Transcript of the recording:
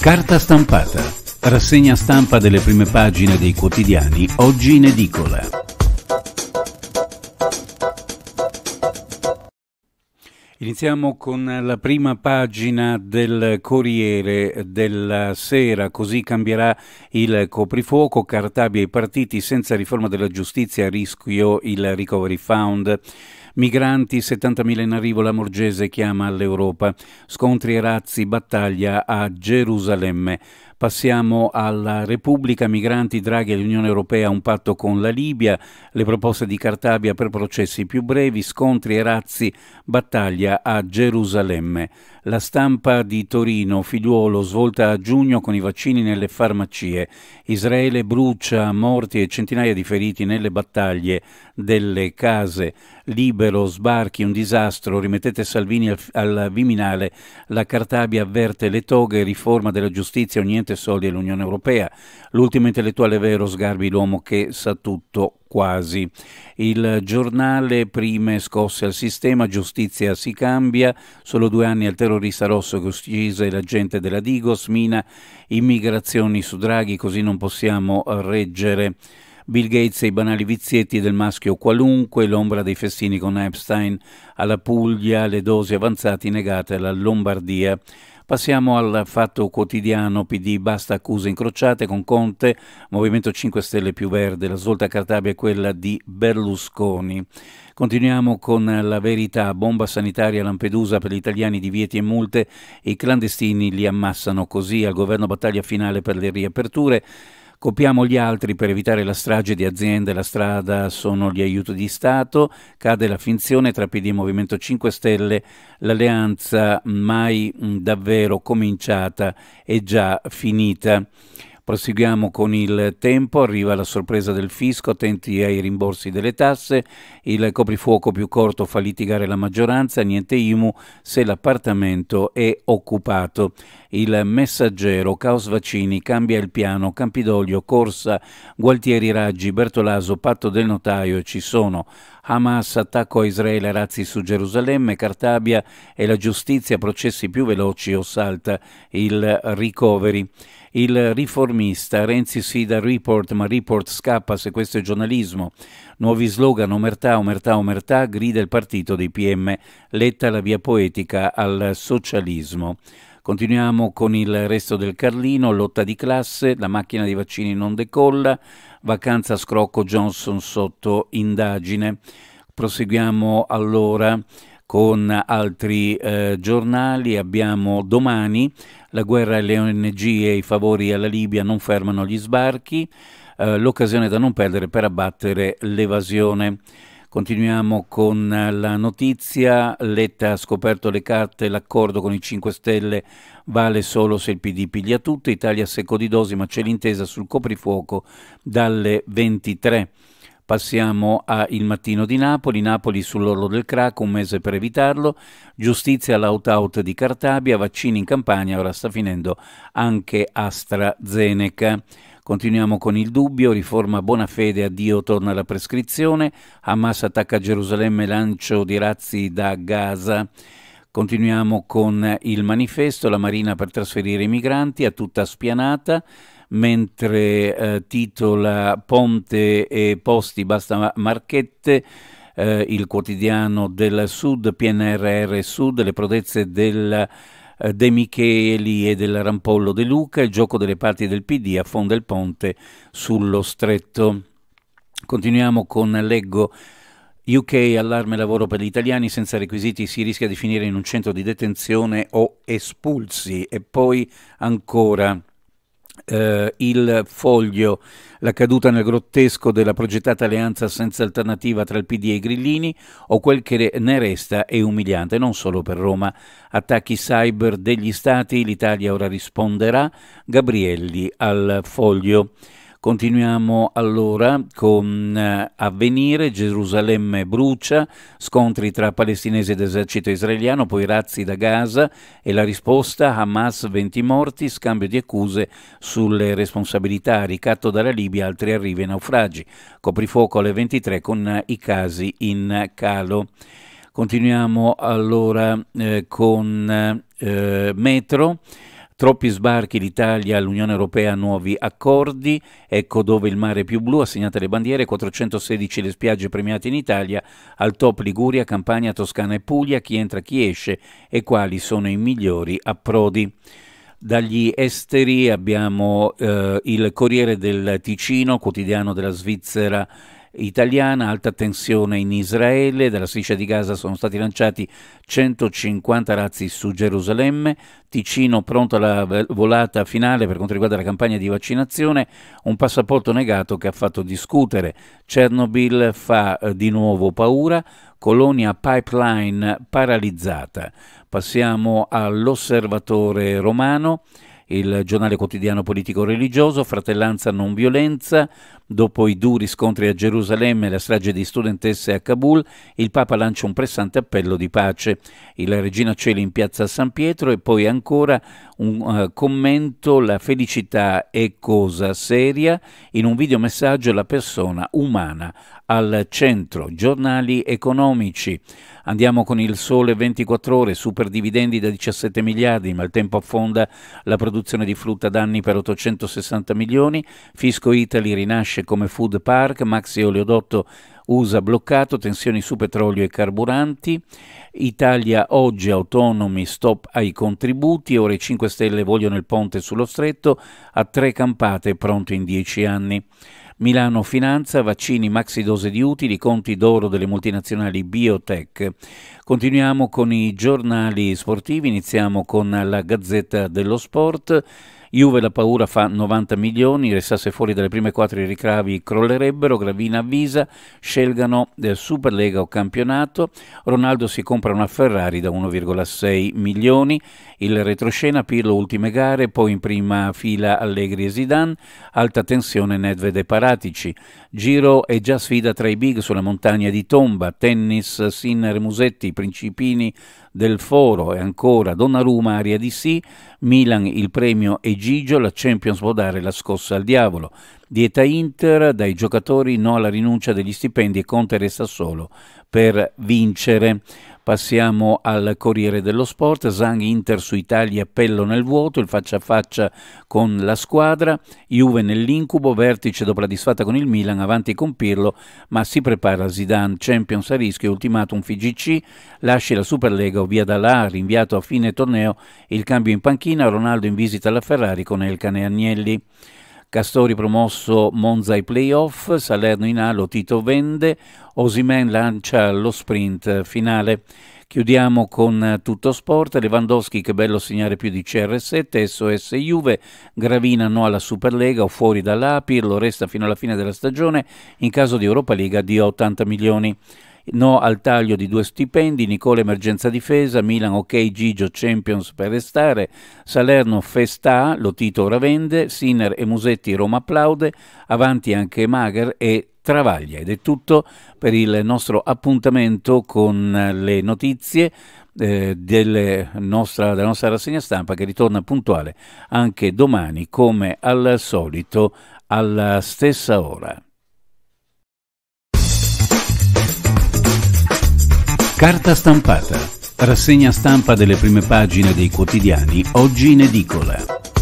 Carta stampata. Rassegna stampa delle prime pagine dei quotidiani oggi in edicola. Iniziamo con la prima pagina del Corriere della Sera, così cambierà il coprifuoco, Cartabia e i partiti senza riforma della giustizia a rischio il Recovery Fund. Migranti 70.000 in arrivo, la Morgese chiama all'Europa. Scontri e razzi, battaglia a Gerusalemme. Passiamo alla Repubblica, migranti, Draghi e l'Unione Europea, un patto con la Libia, le proposte di Cartabia per processi più brevi, scontri e razzi, battaglia a Gerusalemme. La stampa di Torino, figliuolo, svolta a giugno con i vaccini nelle farmacie. Israele brucia morti e centinaia di feriti nelle battaglie delle case. Libero, sbarchi, un disastro, rimettete Salvini al, al Viminale, la Cartabia avverte le toghe, riforma della giustizia, o niente soldi all'Unione Europea. L'ultimo intellettuale vero, Sgarbi, l'uomo che sa tutto quasi. Il giornale prime scosse al sistema, giustizia si cambia, solo due anni al terrorista rosso che uccise l'agente della Digos, mina immigrazioni su Draghi, così non possiamo reggere. Bill Gates e i banali vizietti del maschio qualunque, l'ombra dei festini con Epstein alla Puglia, le dosi avanzate negate alla Lombardia. Passiamo al fatto quotidiano PD, basta accuse incrociate con Conte, Movimento 5 Stelle più Verde, la svolta a Cartabia è quella di Berlusconi. Continuiamo con la verità, bomba sanitaria a Lampedusa per gli italiani divieti e multe, i clandestini li ammassano così, al governo battaglia finale per le riaperture copiamo gli altri per evitare la strage di aziende, la strada sono gli aiuti di Stato, cade la finzione tra PD e Movimento 5 Stelle, l'alleanza mai davvero cominciata è già finita. Proseguiamo con il tempo, arriva la sorpresa del fisco, attenti ai rimborsi delle tasse, il coprifuoco più corto fa litigare la maggioranza, niente IMU se l'appartamento è occupato. Il messaggero, Caos Vaccini, cambia il piano, Campidoglio, Corsa, Gualtieri Raggi, Bertolaso, Patto del Notaio, ci sono Hamas, attacco a Israele, razzi su Gerusalemme, Cartabia e la giustizia, processi più veloci o salta il recovery. Il riformista Renzi sfida Report, ma Report scappa se questo è giornalismo. Nuovi slogan omertà, omertà, omertà, grida il partito dei PM. Letta la via poetica al socialismo. Continuiamo con il resto del Carlino, lotta di classe, la macchina di vaccini non decolla, vacanza scrocco Johnson sotto indagine. Proseguiamo allora con altri eh, giornali. Abbiamo domani la guerra alle ONG e i favori alla Libia non fermano gli sbarchi, eh, l'occasione da non perdere per abbattere l'evasione. Continuiamo con eh, la notizia. Letta ha scoperto le carte, l'accordo con i 5 Stelle vale solo se il PD piglia tutto. Italia secco di dosi, ma c'è l'intesa sul coprifuoco dalle 23. Passiamo a Il mattino di Napoli, Napoli sull'orlo del crack, un mese per evitarlo, giustizia all'out-out di Cartabia, vaccini in campagna, ora sta finendo anche AstraZeneca. Continuiamo con il dubbio, riforma buona Bonafede, addio torna alla prescrizione, Hamas attacca Gerusalemme, lancio di razzi da Gaza. Continuiamo con il manifesto, la Marina per trasferire i migranti a tutta spianata, mentre eh, titola Ponte e posti basta marchette, eh, il quotidiano del Sud, PNRR Sud, le prodezze del eh, De Micheli e del Rampollo De Luca, il gioco delle parti del PD affonda il ponte sullo stretto. Continuiamo con Leggo. UK allarme lavoro per gli italiani senza requisiti si rischia di finire in un centro di detenzione o espulsi e poi ancora eh, il foglio la caduta nel grottesco della progettata alleanza senza alternativa tra il PD e i grillini o quel che ne resta è umiliante non solo per Roma. Attacchi cyber degli stati, l'Italia ora risponderà, Gabrielli al foglio. Continuiamo allora con eh, Avvenire, Gerusalemme brucia, scontri tra palestinesi ed esercito israeliano, poi razzi da Gaza e la risposta Hamas 20 morti, scambio di accuse sulle responsabilità, ricatto dalla Libia, altri arrivi e naufragi, coprifuoco alle 23 con eh, i casi in calo. Continuiamo allora eh, con eh, eh Metro. Troppi sbarchi l'Italia, all'Unione Europea, nuovi accordi, ecco dove il mare più blu, assegnate le bandiere, 416 le spiagge premiate in Italia, al top Liguria, Campania, Toscana e Puglia, chi entra, chi esce e quali sono i migliori approdi. Dagli esteri abbiamo eh, il Corriere del Ticino, quotidiano della Svizzera, italiana, alta tensione in Israele, dalla striscia di Gaza sono stati lanciati 150 razzi su Gerusalemme, Ticino pronto alla volata finale per quanto riguarda la campagna di vaccinazione, un passaporto negato che ha fatto discutere, Chernobyl fa eh, di nuovo paura, colonia pipeline paralizzata. Passiamo all'osservatore romano il giornale quotidiano politico-religioso, Fratellanza non violenza, dopo i duri scontri a Gerusalemme e la strage di studentesse a Kabul, il Papa lancia un pressante appello di pace. Il Regina Cieli in piazza San Pietro e poi ancora un uh, commento la felicità è cosa seria, in un videomessaggio la persona umana al centro, giornali economici. Andiamo con il sole 24 ore, super dividendi da 17 miliardi, ma il tempo affonda la produzione di frutta danni per 860 milioni, Fisco Italy rinasce come food park, Maxi Oleodotto USA bloccato, tensioni su petrolio e carburanti, Italia oggi autonomi, stop ai contributi, ora i 5 Stelle vogliono il ponte sullo stretto, a tre campate pronto in dieci anni. Milano Finanza, vaccini maxi dose di utili, conti d'oro delle multinazionali biotech. Continuiamo con i giornali sportivi, iniziamo con la Gazzetta dello Sport. Juve la paura fa 90 milioni, restasse fuori dalle prime quattro i ricavi crollerebbero, Gravina avvisa, scelgano eh, Superlega o campionato, Ronaldo si compra una Ferrari da 1,6 milioni, il retroscena Pirlo ultime gare, poi in prima fila Allegri e Zidane, alta tensione Nedved e Paratici, Giro è già sfida tra i big sulla montagna di Tomba, tennis Sinner Musetti, Principini del Foro e ancora Donnarumma aria di sì, Milan il premio Egigio, la Champions può dare la scossa al diavolo. Dieta Inter, dai giocatori no alla rinuncia degli stipendi e Conte resta solo per vincere. Passiamo al Corriere dello Sport, Zang Inter su Italia appello nel vuoto, il faccia a faccia con la squadra, Juve nell'incubo, vertice dopo la disfatta con il Milan, avanti con Pirlo, ma si prepara Zidane, Champions a rischio, ultimatum FIGC, lasci la Superlega o via dalla A, rinviato a fine torneo, il cambio in panchina, Ronaldo in visita alla Ferrari con Elcane Agnelli. Castori promosso Monza ai playoff, Salerno in alo, Tito vende, Osimen lancia lo sprint finale. Chiudiamo con tutto sport, Lewandowski che bello segnare più di CR7, SOS Juve, Gravina no alla Superlega o fuori dall'A, lo resta fino alla fine della stagione in caso di Europa League di 80 milioni no al taglio di due stipendi, Nicola emergenza difesa, Milan ok Gigio Champions per restare, Salerno festa, Lotito ravende, Sinner e Musetti Roma applaude, avanti anche Mager e Travaglia. Ed è tutto per il nostro appuntamento con le notizie eh, delle nostra, della nostra rassegna stampa che ritorna puntuale anche domani come al solito alla stessa ora. Carta stampata. Rassegna stampa delle prime pagine dei quotidiani oggi in edicola.